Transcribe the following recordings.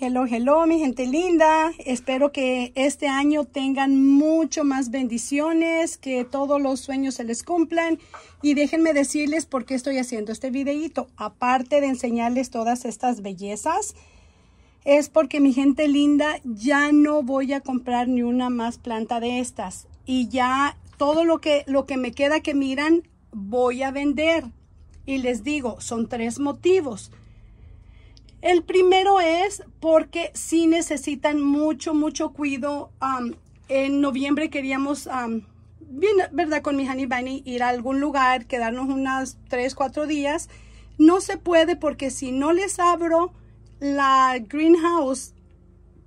Hello, hello, mi gente linda. Espero que este año tengan mucho más bendiciones, que todos los sueños se les cumplan. Y déjenme decirles por qué estoy haciendo este videíto. Aparte de enseñarles todas estas bellezas, es porque mi gente linda ya no voy a comprar ni una más planta de estas. Y ya todo lo que, lo que me queda que miran, voy a vender. Y les digo, son tres motivos. El primero es porque si necesitan mucho, mucho cuidado. en noviembre queríamos, ¿verdad? Con mi Honey Bunny ir a algún lugar, quedarnos unas 3, 4 días. No se puede porque si no les abro la greenhouse,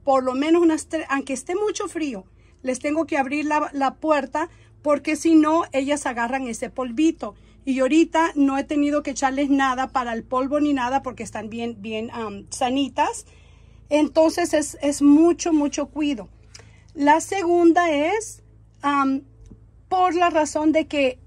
por lo menos unas aunque esté mucho frío, les tengo que abrir la puerta porque si no, ellas agarran ese polvito. Y ahorita no he tenido que echarles nada para el polvo ni nada porque están bien, bien sanitas. Entonces es, mucho, mucho cuido. La segunda es por la razón de que,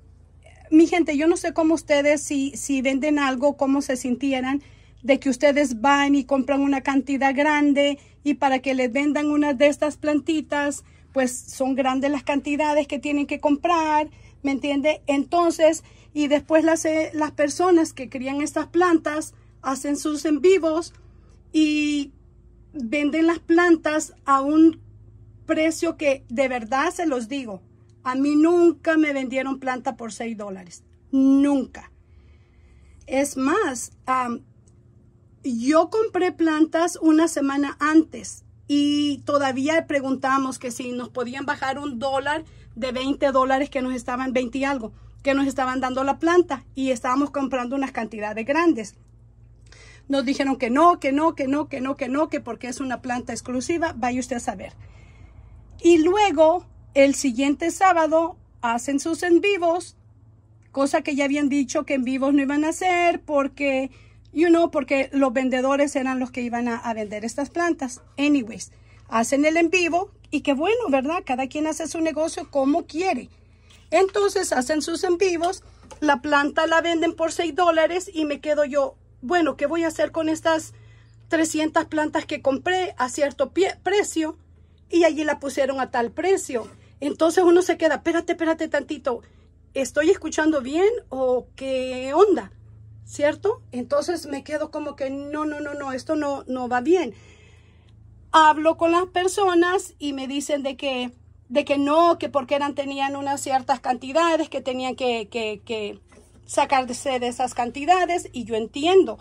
mi gente, yo no sé cómo ustedes, si, si venden algo, cómo se sintieran de que ustedes van y compran una cantidad grande y para que les vendan una de estas plantitas, pues son grandes las cantidades que tienen que comprar, ¿me entiende? Entonces, y después las, eh, las personas que crían estas plantas hacen sus en vivos y venden las plantas a un precio que de verdad se los digo. A mí nunca me vendieron planta por 6 dólares. Nunca. Es más, yo compré plantas una semana antes y todavía preguntamos que si nos podían bajar un dólar de 20 dólares que nos estaban 20 y algo que nos estaban dando la planta y estábamos comprando unas cantidades grandes. Nos dijeron que no, que no, que no, que no, que no, que porque es una planta exclusiva, vaya usted a saber. Y luego, el siguiente sábado, hacen sus en vivos, cosa que ya habían dicho que en vivos no iban a hacer porque, you know, porque los vendedores eran los que iban a, vender estas plantas. Anyways, hacen el en vivo y qué bueno, ¿verdad? Cada quien hace su negocio como quiere. Entonces hacen sus en vivos, la planta la venden por 6 dólares y me quedo yo, bueno, ¿qué voy a hacer con estas 300 plantas que compré a cierto precio? Y allí la pusieron a tal precio. Entonces uno se queda, espérate, espérate tantito, ¿estoy escuchando bien o qué onda? ¿Cierto? Entonces me quedo como que no, no, no, no, esto no, no va bien. Hablo con las personas y me dicen de que de que no, que porque eran, tenían unas ciertas cantidades, que tenían que, que, sacarse de esas cantidades, y yo entiendo.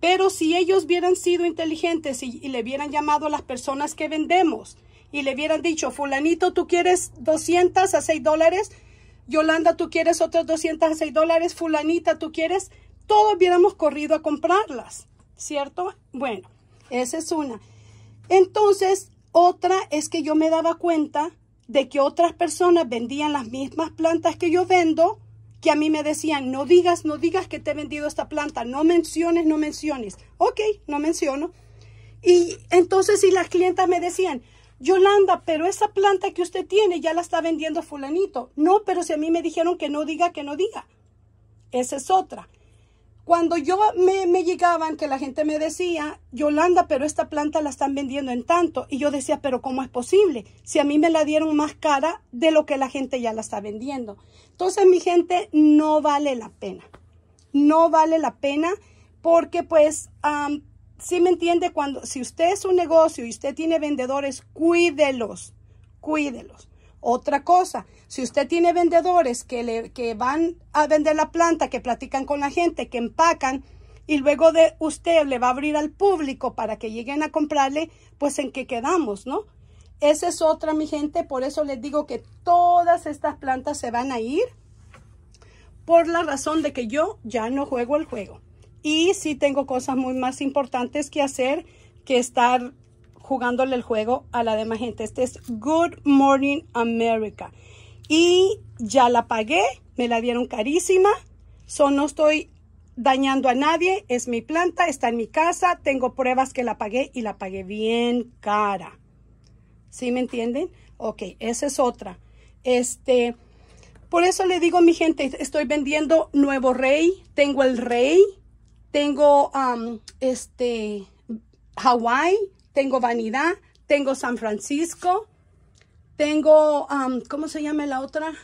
Pero si ellos hubieran sido inteligentes y, le hubieran llamado a las personas que vendemos y le hubieran dicho, fulanito, tú quieres 200 a 6 dólares, Yolanda, tú quieres otros 200 a 6 dólares, fulanita, tú quieres, todos hubiéramos corrido a comprarlas, ¿cierto? Bueno, esa es una. Entonces, otra es que yo me daba cuenta de que otras personas vendían las mismas plantas que yo vendo, que a mí me decían, no digas, no digas que te he vendido esta planta, no menciones, no menciones. Ok, no menciono. Y entonces si las clientas me decían, Yolanda, pero esa planta que usted tiene ya la está vendiendo fulanito. No, pero si a mí me dijeron que no diga, que no diga. Esa es otra. Cuando yo me, llegaban, que la gente me decía, Yolanda, pero esta planta la están vendiendo en tanto. Y yo decía, pero ¿cómo es posible? Si a mí me la dieron más cara de lo que la gente ya la está vendiendo. Entonces, mi gente, no vale la pena. No vale la pena porque, pues, si me entiende, cuando si usted es un negocio y usted tiene vendedores, cuídelos, cuídelos. Otra cosa, si usted tiene vendedores que, le, van a vender la planta, que platican con la gente, que empacan, y luego de usted le va a abrir al público para que lleguen a comprarle, pues en qué quedamos, ¿no? Esa es otra, mi gente, por eso les digo que todas estas plantas se van a ir por la razón de que yo ya no juego el juego. Y sí tengo cosas muy más importantes que hacer que estar jugándole el juego a la demás gente. Este es Good Morning America. Y ya la pagué, me la dieron carísima. no estoy dañando a nadie, es mi planta, está en mi casa, tengo pruebas que la pagué y la pagué bien cara. ¿Sí me entienden? Ok, esa es otra. Este, por eso le digo, a mi gente, estoy vendiendo Nuevo Rey, tengo el Rey, tengo este Hawái, tengo Vanidad, tengo San Francisco, tengo, um, ¿cómo se llama la otra?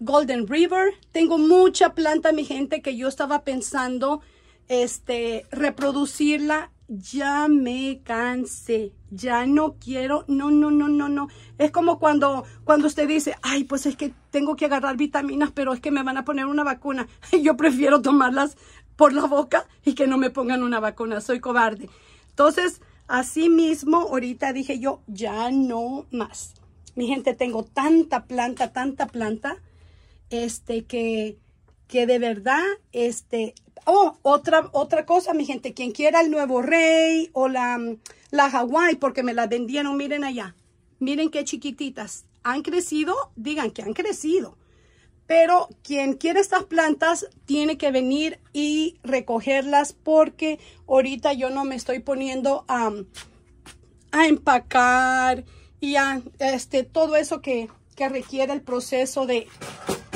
Golden River. Tengo mucha planta, mi gente, que yo estaba pensando este, reproducirla. Ya me cansé, ya no quiero, no, no, no, no, no. Es como cuando, cuando usted dice, ay, pues es que tengo que agarrar vitaminas, pero es que me van a poner una vacuna. Yo prefiero tomarlas por la boca y que no me pongan una vacuna, soy cobarde. Entonces, así mismo, ahorita dije yo, ya no más. Mi gente, tengo tanta planta, tanta planta, este, que, que de verdad, este, oh, otra, otra cosa, mi gente, quien quiera el Nuevo Rey o la, la Hawái, porque me la vendieron, miren allá, miren qué chiquititas, han crecido, digan que han crecido, pero quien quiere estas plantas tiene que venir y recogerlas porque ahorita yo no me estoy poniendo a, empacar y a este, todo eso que, requiere el proceso de,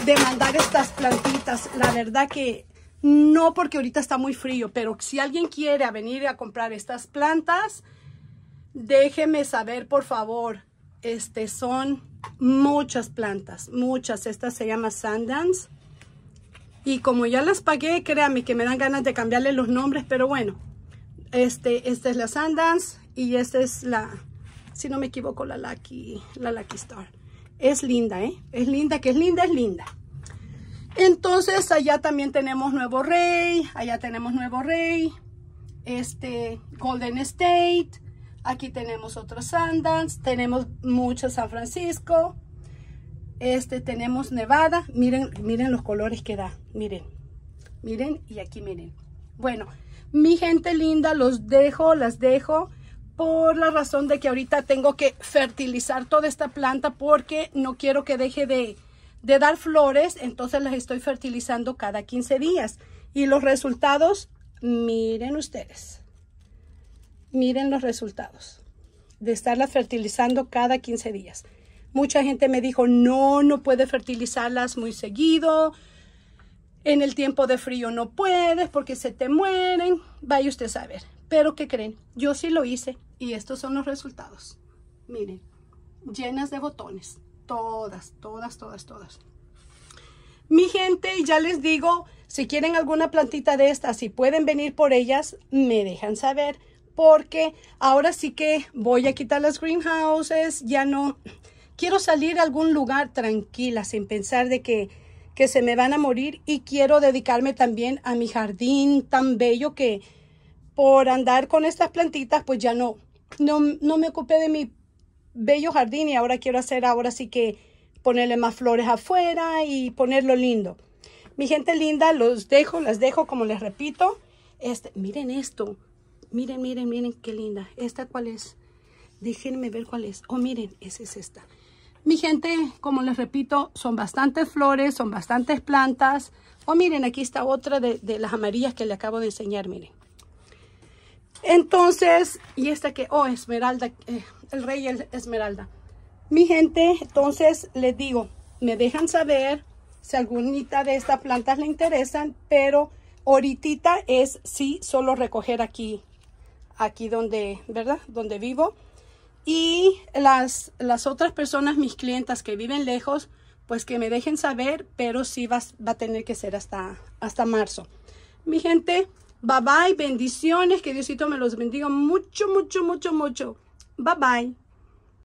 de mandar estas plantitas. La verdad que no porque ahorita está muy frío, pero si alguien quiere venir a comprar estas plantas, déjeme saber por favor este, son muchas plantas, muchas. Esta se llama Sundance. Y como ya las pagué, créanme que me dan ganas de cambiarle los nombres, pero bueno. Este, esta es la Sundance y esta es la, si no me equivoco, la Lucky, la Lucky Star. Es linda, ¿eh? Es linda, que es linda, es linda. Entonces, allá también tenemos Nuevo Rey, allá tenemos Nuevo Rey, este, Golden State, Aquí tenemos otros Sundance, tenemos mucho San Francisco. Este tenemos Nevada, miren, miren los colores que da, miren. Miren y aquí miren. Bueno, mi gente linda, los dejo, las dejo por la razón de que ahorita tengo que fertilizar toda esta planta porque no quiero que deje de, de dar flores, entonces las estoy fertilizando cada 15 días. Y los resultados, miren ustedes miren los resultados de estarlas fertilizando cada 15 días. Mucha gente me dijo, no, no puede fertilizarlas muy seguido. En el tiempo de frío no puedes porque se te mueren. Vaya usted a ver. Pero ¿qué creen? Yo sí lo hice y estos son los resultados. Miren, llenas de botones. Todas, todas, todas, todas. Mi gente, ya les digo, si quieren alguna plantita de estas, y pueden venir por ellas, me dejan saber porque ahora sí que voy a quitar las greenhouses, ya no quiero salir a algún lugar tranquila sin pensar de que, que se me van a morir y quiero dedicarme también a mi jardín tan bello que por andar con estas plantitas pues ya no, no, no me ocupé de mi bello jardín y ahora quiero hacer ahora sí que ponerle más flores afuera y ponerlo lindo. Mi gente linda, los dejo, las dejo como les repito. Este, miren esto. Miren, miren, miren qué linda. ¿Esta cuál es? Déjenme ver cuál es. Oh, miren, esa es esta. Mi gente, como les repito, son bastantes flores, son bastantes plantas. Oh, miren, aquí está otra de, las amarillas que le acabo de enseñar, miren. Entonces, y esta que, oh, esmeralda, eh, el rey el esmeralda. Mi gente, entonces les digo, me dejan saber si alguna de estas plantas le interesan, pero ahorita es sí solo recoger aquí aquí donde, ¿verdad? Donde vivo. Y las, las otras personas, mis clientas que viven lejos, pues que me dejen saber, pero sí va, va, a tener que ser hasta, hasta marzo. Mi gente, bye bye, bendiciones, que Diosito me los bendiga mucho, mucho, mucho, mucho. Bye bye.